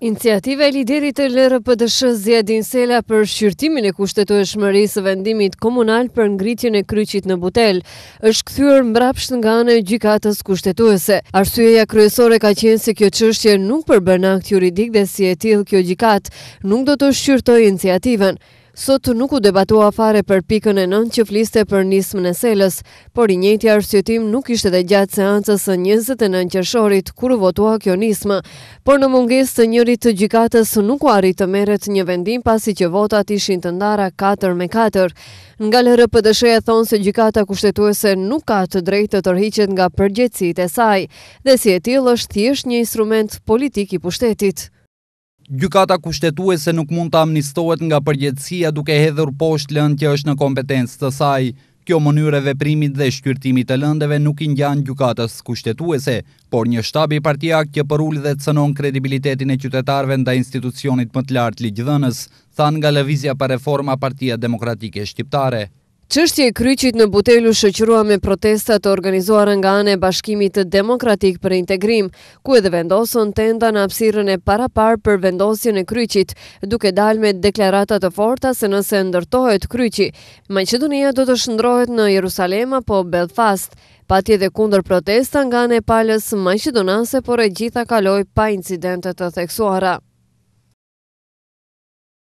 Iniciativa e liderit të lërë për dëshë Zjedin Sela për shqyrtimin e kushtetu e shmërisë vendimit komunal për ngritjen e kryqit në butel, është këthyrë mbrapsht nga në gjykatës kushtetuese. Arsueja kryesore ka qenë se kjo qështje nuk për këtë juridik dhe si e tilë kjo gjykatë, nuk do të shqyrtoj iniciativen. Sot nuk u debatua fare për pikën e nënë që fliste për nismën e selës, por i njëti arsjetim nuk ishte dhe gjatë seancës e 29 qëshorit kur u votua kjo nismë, por në munges të njërit të gjikatës nuk u arrit të meret një vendim pasi që votat ishin të ndara 4 me 4. Nga lërë pëdëshe e thonë se gjikata kushtetuese nuk ka të drejtë të tërhiqet nga përgjecit e saj, dhe si e tilë është thjesht një instrument politik i pushtetit. Gjykata kushtetuese nuk mund të amnistohet nga përgjetësia duke hedhur poshtë lëndë që është në kompetencë të saj. Kjo mënyrë e veprimit dhe shqyrtimit të lëndeve nuk i ngjan gjykatës kushtetuese, por një shtabi i partisë që porul dhe cënon kredibilitetin e qytetarëve ndaj institucionit më të lartë ligjdhënës, than nga lëvizja për reforma Partia Demokratike Shqiptare. Qështje e kryqit në butelu shëqyrua me protestat organizuar nga anë e bashkimit demokratik për integrim, ku edhe vendoson tenda në apsirën e para par për vendosjen e kryqit, duke dal me deklaratat të forta se nëse ndërtohet kryqi. Maqedonia do të shëndrohet në Jerusalema po Belfast, pati edhe kundër protesta nga anë e palës Maqedonase, por e gjitha kaloj pa incidentet të theksuara.